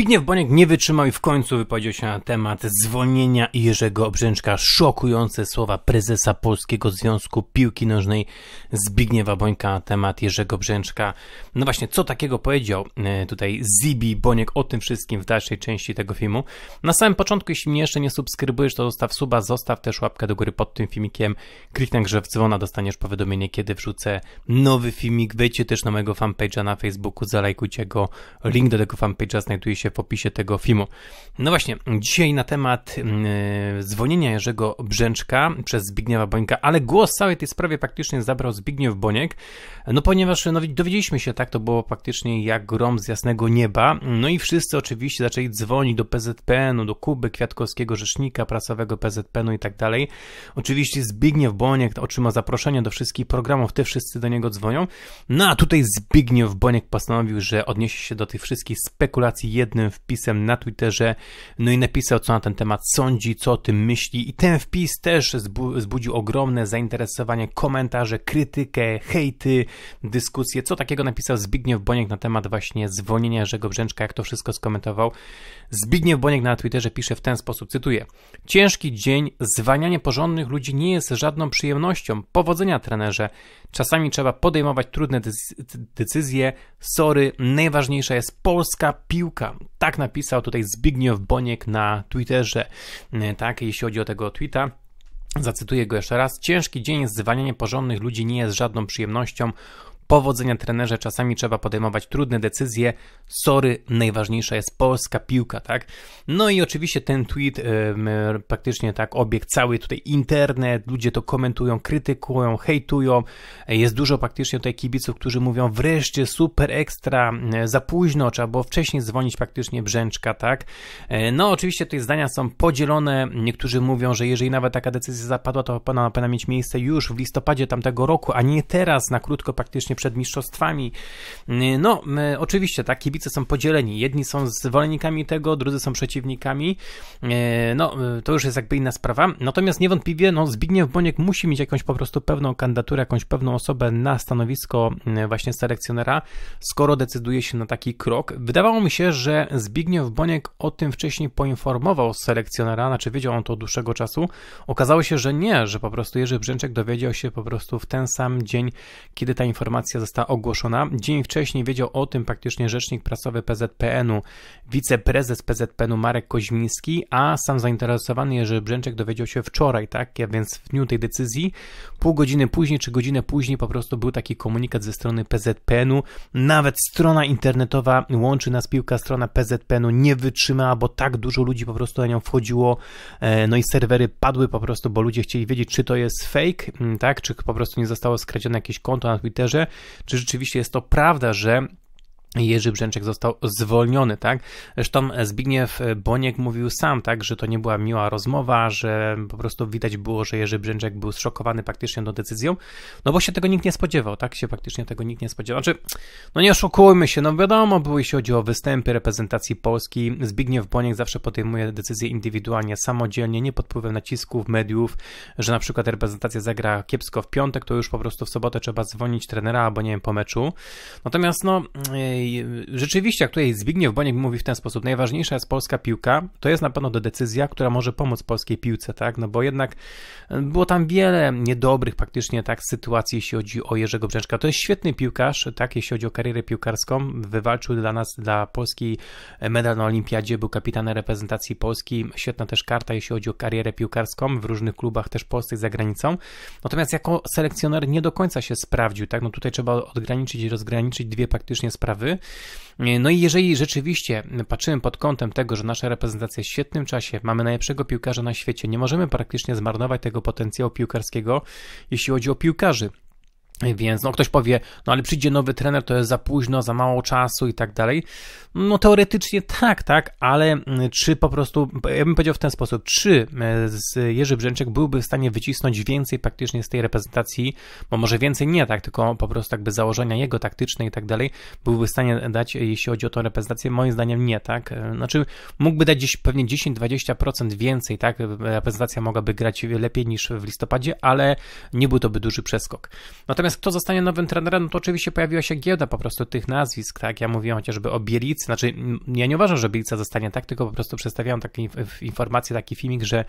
Zbigniew Boniek nie wytrzymał i w końcu wypowiedział się na temat zwolnienia Jerzego Obrzęczka. Szokujące słowa prezesa Polskiego Związku Piłki Nożnej Zbigniewa Bońka na temat Jerzego Obrzęczka. No właśnie, co takiego powiedział e, tutaj Zibi Boniek o tym wszystkim w dalszej części tego filmu. Na samym początku, jeśli mnie jeszcze nie subskrybujesz, to zostaw suba, zostaw też łapkę do góry pod tym filmikiem, kliknij także w dzwona, dostaniesz powiadomienie, kiedy wrzucę nowy filmik. Wejdźcie też na mojego fanpage'a na Facebooku, zalajkujcie go. Link do tego fanpage'a znajduje się w opisie tego filmu. No właśnie, dzisiaj na temat yy, dzwonienia Jerzego Brzęczka przez Zbigniewa Bońka, ale głos całej tej sprawie praktycznie zabrał Zbigniew Boniek, no ponieważ no, dowiedzieliśmy się, tak to było praktycznie jak grom z jasnego nieba, no i wszyscy oczywiście zaczęli dzwonić do PZPN-u, do Kuby Kwiatkowskiego, rzecznika prasowego PZPN-u i tak dalej. Oczywiście Zbigniew Boniek otrzyma zaproszenie do wszystkich programów, te wszyscy do niego dzwonią, no a tutaj Zbigniew Boniek postanowił, że odniesie się do tych wszystkich spekulacji jednym jednym wpisem na Twitterze, no i napisał, co na ten temat sądzi, co o tym myśli. I ten wpis też zbudził ogromne zainteresowanie, komentarze, krytykę, hejty, dyskusje. Co takiego napisał Zbigniew Boniek na temat właśnie zwolnienia Jerzego Brzęczka, jak to wszystko skomentował. Zbigniew Boniek na Twitterze pisze w ten sposób, cytuję. Ciężki dzień, zwalnianie porządnych ludzi nie jest żadną przyjemnością. Powodzenia trenerze. Czasami trzeba podejmować trudne decyzje. Sorry, najważniejsza jest polska piłka. Tak napisał tutaj Zbigniew Boniek na Twitterze. E, tak, jeśli chodzi o tego tweeta. Zacytuję go jeszcze raz. Ciężki dzień, zwalnianie porządnych ludzi nie jest żadną przyjemnością. Powodzenia trenerze, czasami trzeba podejmować trudne decyzje. Sorry, najważniejsza jest polska piłka, tak? No i oczywiście ten tweet yy, praktycznie tak obiegł cały tutaj internet, ludzie to komentują, krytykują, hejtują. Jest dużo praktycznie tutaj kibiców, którzy mówią wreszcie super ekstra, za późno, trzeba było wcześniej dzwonić praktycznie brzęczka, tak? E, no oczywiście te zdania są podzielone. Niektórzy mówią, że jeżeli nawet taka decyzja zapadła, to ona ma mieć miejsce już w listopadzie tamtego roku, a nie teraz na krótko praktycznie przed mistrzostwami. Yy, no, yy, oczywiście, tak, kibice są podzieleni. Jedni są zwolennikami tego, drudzy są przeciwnikami. Yy, no, to już jest jakby inna sprawa. Natomiast niewątpliwie, no, Zbigniew Boniek musi mieć jakąś po prostu pewną kandydaturę, jakąś pewną osobę na stanowisko właśnie selekcjonera, skoro decyduje się na taki krok. Wydawało mi się, że Zbigniew Boniek o tym wcześniej poinformował selekcjonera, znaczy wiedział on to od dłuższego czasu. Okazało się, że nie, że po prostu Jerzy Brzęczek dowiedział się po prostu w ten sam dzień, kiedy ta informacja informacja została ogłoszona. Dzień wcześniej wiedział o tym praktycznie rzecznik prasowy PZPN-u, wiceprezes PZPN-u Marek Koźmiński, a sam zainteresowany Jerzy Brzęczek dowiedział się wczoraj, tak? Ja więc w dniu tej decyzji, pół godziny później czy godzinę później po prostu był taki komunikat ze strony PZPN-u. Nawet strona internetowa łączy nas piłka, strona PZPN-u nie wytrzymała, bo tak dużo ludzi po prostu na nią wchodziło, e, no i serwery padły po prostu, bo ludzie chcieli wiedzieć, czy to jest fake, tak? Czy po prostu nie zostało skradzione jakieś konto na Twitterze, czy rzeczywiście jest to prawda, że Jerzy Brzęczek został zwolniony, tak? Zresztą e, Zbigniew e, Boniek mówił sam, tak, że to nie była miła rozmowa, że po prostu widać było, że Jerzy Brzęczek był zszokowany praktycznie tą decyzją, no bo się tego nikt nie spodziewał, tak? Się praktycznie tego nikt nie spodziewał. Znaczy, no nie oszukujmy się, no wiadomo, było jeśli chodzi o występy reprezentacji Polski, Zbigniew Boniek zawsze podejmuje decyzje indywidualnie, samodzielnie, nie pod wpływem nacisków, mediów, że na przykład reprezentacja zagra kiepsko w piątek, to już po prostu w sobotę trzeba dzwonić trenera albo, nie wiem, po meczu. Natomiast, no... E, rzeczywiście, jak tutaj Zbigniew Boniek mówi w ten sposób, najważniejsza jest polska piłka, to jest na pewno do decyzja, która może pomóc polskiej piłce, tak, no bo jednak e, było tam wiele niedobrych praktycznie, tak, sytuacji, jeśli chodzi o Jerzego Brzęczka. To jest świetny piłkarz, tak, jeśli chodzi o karierę piłkarską, wywalczył dla nas, dla Polski medal na Olimpiadzie, był kapitanem reprezentacji Polski, świetna też karta, jeśli chodzi o karierę piłkarską w różnych klubach też polskich za granicą, natomiast jako selekcjoner nie do końca się sprawdził, tak, no tutaj trzeba odgraniczyć i rozgraniczyć dwie praktycznie sprawy, E, no i jeżeli rzeczywiście patrzymy pod kątem tego, że nasza reprezentacja w świetnym czasie, mamy najlepszego piłkarza na świecie, nie możemy praktycznie zmarnować tego potencjału piłkarskiego, jeśli chodzi o piłkarzy. Więc no, ktoś powie, no ale przyjdzie nowy trener, to jest za późno, za mało czasu i tak dalej. No teoretycznie tak, tak, ale czy po prostu, ja bym powiedział w ten sposób, czy Jerzy Brzęczek byłby w stanie wycisnąć więcej praktycznie z tej reprezentacji, bo może więcej nie, tak, tylko po prostu jakby założenia jego taktyczne i tak dalej, byłby w stanie dać, jeśli chodzi o tę reprezentację, moim zdaniem nie, tak. Znaczy mógłby dać gdzieś pewnie 10-20% więcej, tak, reprezentacja mogłaby grać lepiej niż w listopadzie, ale nie byłby to duży przeskok. Natomiast Natomiast kto zostanie nowym trenerem, no to oczywiście pojawiła się giełda po prostu tych nazwisk, tak? Ja mówiłem chociażby o Bielicy, znaczy ja nie uważam, że Bielica zostanie tak, tylko po prostu przedstawiałem takie informacje, taki filmik, że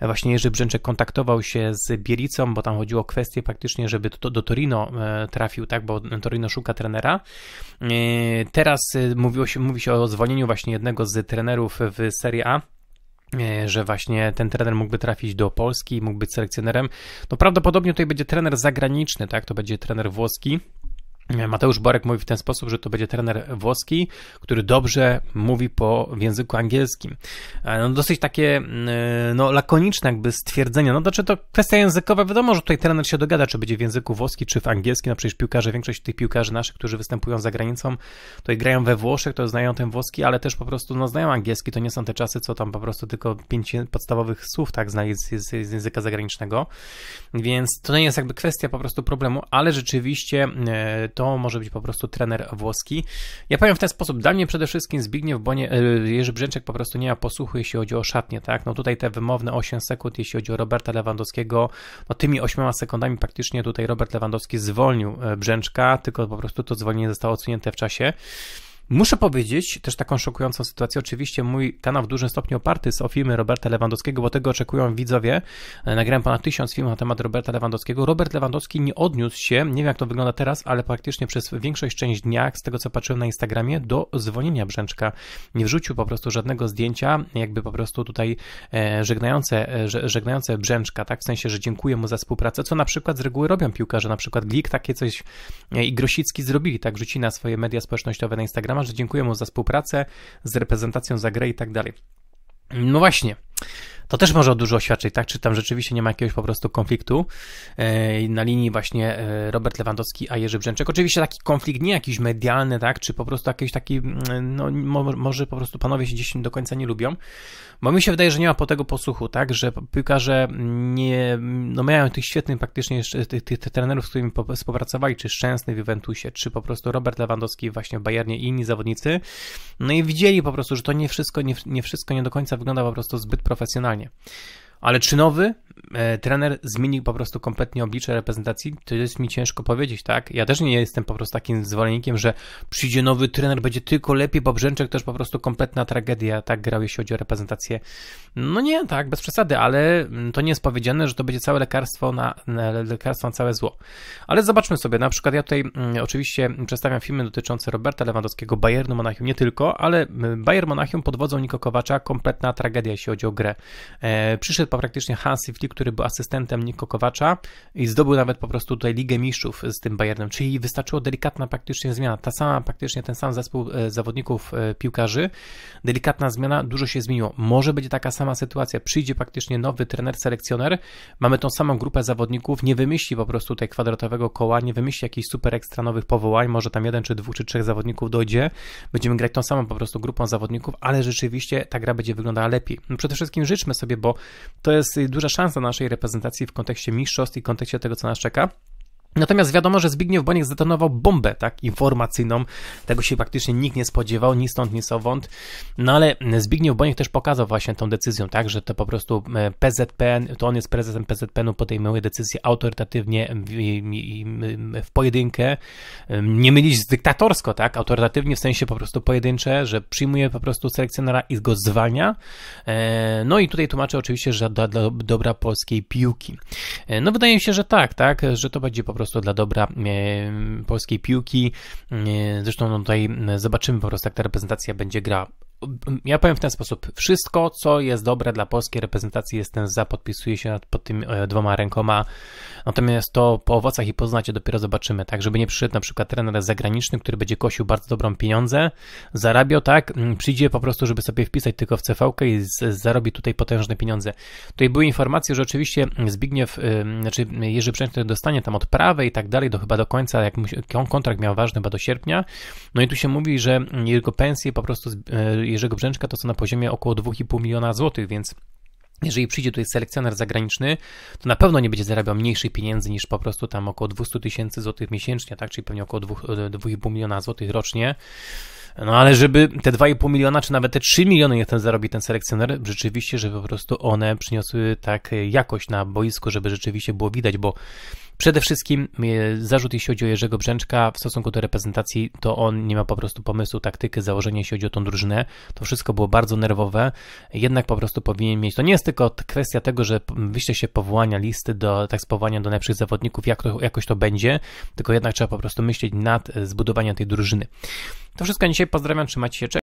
właśnie Jerzy Brzęczek kontaktował się z Bielicą, bo tam chodziło o kwestię praktycznie, żeby do, do Torino e, trafił, tak? Bo Torino szuka trenera. E, teraz e, mówiło się, mówi się o zwolnieniu właśnie jednego z trenerów w Serie A. E, że właśnie ten trener mógłby trafić do Polski, mógłby być selekcjonerem. No prawdopodobnie tutaj będzie trener zagraniczny, tak? To będzie trener włoski. Mateusz Borek mówi w ten sposób, że to będzie trener włoski, który dobrze mówi po języku angielskim. E, no, dosyć takie mm, e, no, lakoniczne jakby stwierdzenia. No to czy znaczy to kwestia językowa, wiadomo, że tutaj trener się dogada, czy będzie w języku włoskim, czy w angielskim. No przecież piłkarze, większość tych piłkarzy naszych, którzy występują za granicą, tutaj grają we Włoszech, to znają ten włoski, ale też po prostu no, znają angielski. To nie są te czasy, co tam po prostu tylko pięć podstawowych słów tak znali z, z, z języka zagranicznego. Więc to nie jest jakby kwestia po prostu problemu, ale rzeczywiście e, to to może być po prostu trener włoski. Ja powiem w ten sposób, dla mnie przede wszystkim Zbigniew Bonie, e, Jerzy Brzęczek po prostu nie ma posłuchu, jeśli chodzi o szatnię, tak? No tutaj te wymowne 8 sekund, jeśli chodzi o Roberta Lewandowskiego, no tymi 8 sekundami praktycznie tutaj Robert Lewandowski zwolnił e, Brzęczka, tylko po prostu to zwolnienie zostało odsunięte w czasie. Muszę powiedzieć też taką szokującą sytuację. Oczywiście mój kanał w dużym stopniu oparty jest o filmy Roberta Lewandowskiego, bo tego oczekują widzowie. E, nagrałem ponad tysiąc filmów na temat Roberta Lewandowskiego. Robert Lewandowski nie odniósł się, nie wiem jak to wygląda teraz, ale praktycznie przez większość część dnia, z tego co patrzyłem na Instagramie, do zwolnienia Brzęczka. Nie wrzucił po prostu żadnego zdjęcia, jakby po prostu tutaj e, żegnające, e, żegnające Brzęczka, tak? W sensie, że dziękuję mu za współpracę, co na przykład z reguły robią piłkarze, na przykład Glik takie coś i Grosicki zrobili, tak? Rzuci na swoje media społecznościowe na Instagrama, że dziękuję mu za współpracę z reprezentacją za grę i tak dalej. No właśnie. To też może dużo świadczyć, tak? Czy tam rzeczywiście nie ma jakiegoś po prostu konfliktu e, na linii właśnie e, Robert Lewandowski, a Jerzy Brzęczek? Oczywiście taki konflikt nie jakiś medialny, tak? Czy po prostu jakiś taki, mm, no może po prostu panowie się gdzieś do końca nie lubią, bo mi się wydaje, że nie ma po tego posłuchu, tak? Że piłkarze nie, no mają tych świetnych praktycznie tych, tych trenerów, z którymi współpracowali, czy Szczęsny w Juventusie, czy po prostu Robert Lewandowski właśnie w Bayernie i inni zawodnicy, no i widzieli po prostu, że to nie wszystko, nie, nie wszystko nie do końca wygląda po prostu zbyt profesjonalnie Казахстане. Ale czy nowy e, trener zmienił po prostu kompletnie oblicze reprezentacji? To jest mi ciężko powiedzieć, tak? Ja też nie jestem po prostu takim zwolennikiem, że przyjdzie nowy trener, będzie tylko lepiej, bo Brzęczek też po prostu kompletna tragedia, tak grał, jeśli chodzi o reprezentację. No nie, tak, bez przesady, ale mm, to nie jest powiedziane, że to będzie całe lekarstwo na, na lekarstwo na całe zło. Ale zobaczmy sobie, na przykład ja tutaj m, mm, oczywiście przedstawiam filmy dotyczące Roberta Lewandowskiego, Bayernu Monachium, nie tylko, ale mm, Bayern Monachium pod wodzą Niko Kowacza kompletna tragedia, jeśli chodzi o grę. E, przyszedł praktycznie Hansi Flick, który był asystentem Niko Kowacza i zdobył nawet po prostu tutaj Ligę Mistrzów z tym Bayernem, czyli wystarczyło delikatna praktycznie zmiana, ta sama praktycznie ten sam zespół e, zawodników e, piłkarzy, delikatna zmiana, dużo się zmieniło. Może będzie taka sama sytuacja, przyjdzie praktycznie nowy trener, selekcjoner, mamy tą samą grupę zawodników, nie wymyśli po prostu tej kwadratowego koła, nie wymyśli jakichś super ekstra nowych powołań, może tam jeden czy dwóch czy trzech zawodników dojdzie, będziemy grać tą samą po prostu grupą zawodników, ale rzeczywiście ta gra będzie wyglądała lepiej. No przede wszystkim życzmy sobie, bo to jest duża szansa naszej reprezentacji w kontekście mistrzostw i w kontekście tego, co nas czeka. Natomiast wiadomo, że Zbigniew Boniek zdetonował bombę, tak, informacyjną. Tego się praktycznie nikt nie spodziewał, ni stąd, ni sowąd. No ale Zbigniew Boniek też pokazał właśnie tą decyzją, tak, że to po prostu e, PZPN, to on jest prezesem PZPN-u, podejmuje decyzje autorytatywnie w pojedynkę. Nie mylić z dyktatorsko, tak, autorytatywnie w sensie po prostu pojedyncze, że przyjmuje po prostu selekcjonera i go zwalnia. E, no i tutaj tłumaczę oczywiście, że dla dobra polskiej piłki. E, no wydaje mi się, że tak, tak, że to będzie po prostu prostu dla dobra e, polskiej piłki. E, zresztą no tutaj zobaczymy po prostu, jak ta reprezentacja będzie gra ja powiem w ten sposób. Wszystko, co jest dobre dla polskiej reprezentacji, jestem za, podpisuję się pod tymi e, dwoma rękoma. Natomiast to po owocach i poznacie dopiero zobaczymy, tak? Żeby nie przyszedł na przykład trener zagraniczny, który będzie kosił bardzo dobrą pieniądze, zarabiał, tak? Mm, przyjdzie po prostu, żeby sobie wpisać tylko w cv i zarobi tutaj potężne pieniądze. Tutaj były informacje, że oczywiście Zbigniew, y, znaczy Jerzy Brzęczny dostanie tam odprawę i tak dalej, do chyba do końca, jak kontrakt miał ważny, chyba do sierpnia. No i tu się mówi, że jego pensje po prostu y, Jerzego Brzęczka to są na poziomie około 2,5 miliona złotych, więc jeżeli przyjdzie tutaj selekcjoner zagraniczny, to na pewno nie będzie zarabiał mniejszych pieniędzy niż po prostu tam około 200 tysięcy złotych miesięcznie, tak? Czyli pewnie około 2,5 e, miliona złotych rocznie. No ale żeby te 2,5 miliona, czy nawet te 3 miliony niech ten zarobi ten selekcjoner, rzeczywiście, żeby po prostu one przyniosły tak jakość na boisko, żeby rzeczywiście było widać, bo Przede wszystkim e, zarzut, jeśli chodzi o Jerzego Brzęczka w stosunku do reprezentacji, to on nie ma po prostu pomysłu, taktyki, założenia, jeśli chodzi o tą drużynę. To wszystko było bardzo nerwowe, jednak po prostu powinien mieć. To nie jest tylko kwestia tego, że wyśle się powołania listy do, tak z powołania do najlepszych zawodników, jak to, jakoś to będzie, tylko jednak trzeba po prostu myśleć nad e, zbudowaniem tej drużyny. To wszystko dzisiaj. Pozdrawiam, trzymajcie się, cześć.